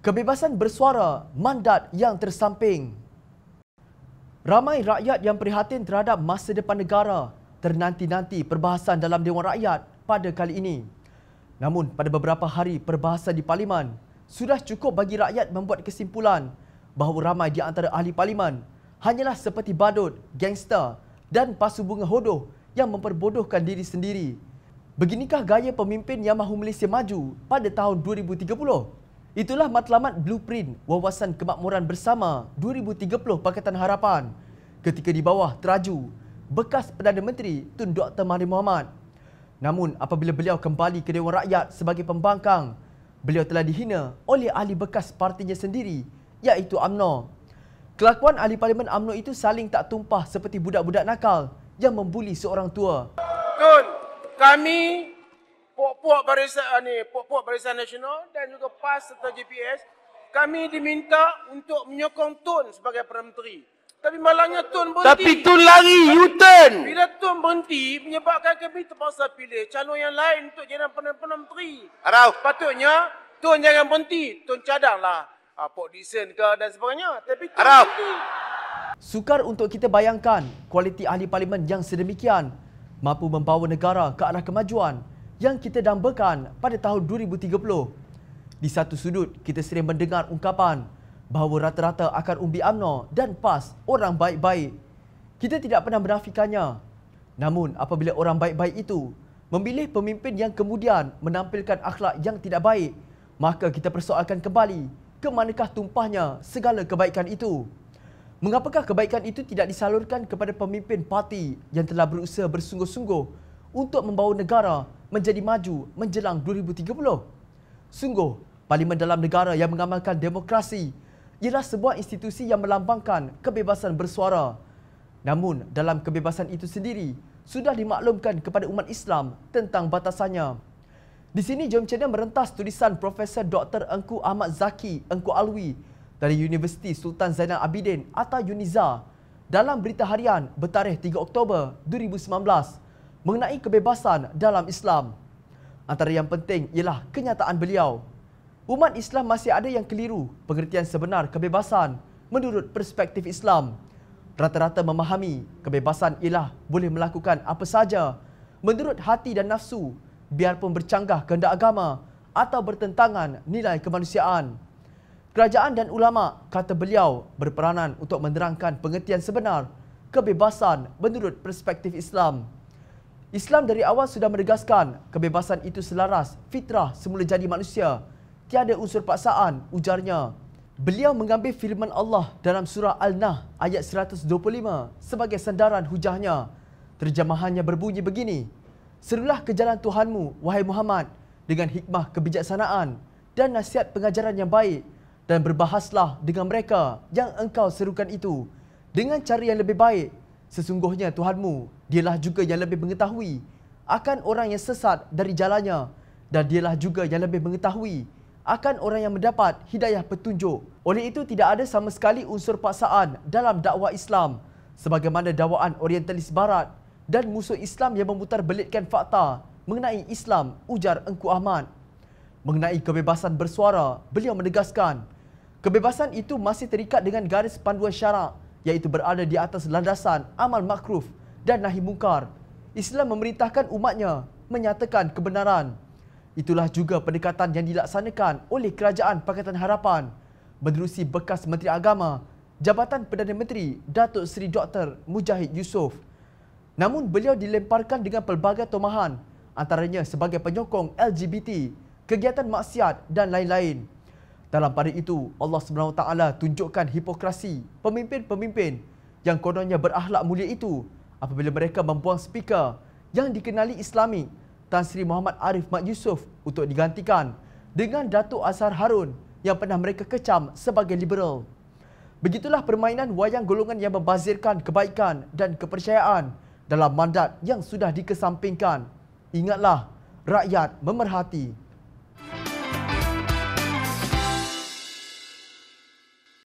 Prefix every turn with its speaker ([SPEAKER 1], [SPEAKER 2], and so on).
[SPEAKER 1] kebebasan bersuara, mandat yang tersamping. Ramai rakyat yang prihatin terhadap masa depan negara ternanti-nanti perbahasan dalam Dewan Rakyat pada kali ini. Namun pada beberapa hari perbahasan di Parlimen, sudah cukup bagi rakyat membuat kesimpulan bahawa ramai di antara ahli Parlimen hanyalah seperti badut, gangster dan pasu bunga hodoh yang memperbodohkan diri sendiri. Beginikah gaya pemimpin yang mahu Malaysia maju pada tahun 2030? Itulah matlamat blueprint wawasan kemakmuran bersama 2030 Pakatan Harapan ketika di bawah teraju bekas Perdana Menteri Tun Dr. Mahathir Mohamad. Namun apabila beliau kembali ke Dewan Rakyat sebagai pembangkang, beliau telah dihina oleh ahli bekas partinya sendiri iaitu UMNO. Kelakuan ahli parlimen UMNO itu saling tak tumpah seperti budak-budak nakal yang membuli seorang tua. Tun, kami puak-puak barisan ah, ni, puak-puak barisan nasional dan juga PAS serta GPS, kami diminta untuk menyokong Tun sebagai Perdana Menteri. Tapi malangnya Tun berhenti. Tapi Tun lari, U-turn. Bila Tun berhenti, menyebabkan kami terpaksa pilih calon yang lain untuk jadi Perdana Menteri. Arau. Patutnya, Tun jangan berhenti. Tun cadanglah. Apa ah, Dixon ke dan sebagainya. Tapi Tun Arau. berhenti. Sukar untuk kita bayangkan kualiti ahli parlimen yang sedemikian mampu membawa negara ke arah kemajuan yang kita dambakan pada tahun 2030. Di satu sudut, kita sering mendengar ungkapan bahawa rata-rata akan umbi amno dan PAS orang baik-baik. Kita tidak pernah menafikannya. Namun, apabila orang baik-baik itu memilih pemimpin yang kemudian menampilkan akhlak yang tidak baik, maka kita persoalkan kembali ke manakah tumpahnya segala kebaikan itu. Mengapakah kebaikan itu tidak disalurkan kepada pemimpin parti yang telah berusaha bersungguh-sungguh untuk membawa negara menjadi maju menjelang 2030. Sungguh, Parlimen dalam negara yang mengamalkan demokrasi ialah sebuah institusi yang melambangkan kebebasan bersuara. Namun, dalam kebebasan itu sendiri, sudah dimaklumkan kepada umat Islam tentang batasannya. Di sini, Jom Channel merentas tulisan Profesor Dr. Engku Ahmad Zaki Engku Alwi dari Universiti Sultan Zainal Abidin atau UNIZA dalam berita harian bertarikh 3 Oktober 2019 mengenai kebebasan dalam Islam. Antara yang penting ialah kenyataan beliau. Umat Islam masih ada yang keliru pengertian sebenar kebebasan menurut perspektif Islam. Rata-rata memahami kebebasan ialah boleh melakukan apa saja menurut hati dan nafsu biarpun bercanggah kehendak agama atau bertentangan nilai kemanusiaan. Kerajaan dan ulama kata beliau berperanan untuk menerangkan pengertian sebenar kebebasan menurut perspektif Islam. Islam dari awal sudah menegaskan kebebasan itu selaras fitrah semula jadi manusia. Tiada unsur paksaan, ujarnya. Beliau mengambil firman Allah dalam surah Al-Nah ayat 125 sebagai sandaran hujahnya. Terjemahannya berbunyi begini. Serulah ke jalan Tuhanmu, wahai Muhammad, dengan hikmah kebijaksanaan dan nasihat pengajaran yang baik dan berbahaslah dengan mereka yang engkau serukan itu dengan cara yang lebih baik Sesungguhnya Tuhanmu, dialah juga yang lebih mengetahui akan orang yang sesat dari jalannya dan dialah juga yang lebih mengetahui akan orang yang mendapat hidayah petunjuk. Oleh itu, tidak ada sama sekali unsur paksaan dalam dakwah Islam sebagaimana dakwaan Orientalis Barat dan musuh Islam yang memutar belitkan fakta mengenai Islam, ujar Engku Ahmad. Mengenai kebebasan bersuara, beliau menegaskan, kebebasan itu masih terikat dengan garis panduan syarak iaitu berada di atas landasan amal makruf dan nahi mungkar. Islam memerintahkan umatnya menyatakan kebenaran. Itulah juga pendekatan yang dilaksanakan oleh Kerajaan Pakatan Harapan menerusi bekas Menteri Agama, Jabatan Perdana Menteri Datuk Seri Dr. Mujahid Yusof. Namun beliau dilemparkan dengan pelbagai tomahan antaranya sebagai penyokong LGBT, kegiatan maksiat dan lain-lain. Dalam pada itu, Allah SWT tunjukkan hipokrasi pemimpin-pemimpin yang kononnya berahlak mulia itu apabila mereka membuang speaker yang dikenali islami Tan Sri Muhammad Arif Mat Yusof untuk digantikan dengan Datuk Azhar Harun yang pernah mereka kecam sebagai liberal. Begitulah permainan wayang golongan yang membazirkan kebaikan dan kepercayaan dalam mandat yang sudah dikesampingkan. Ingatlah, rakyat memerhati.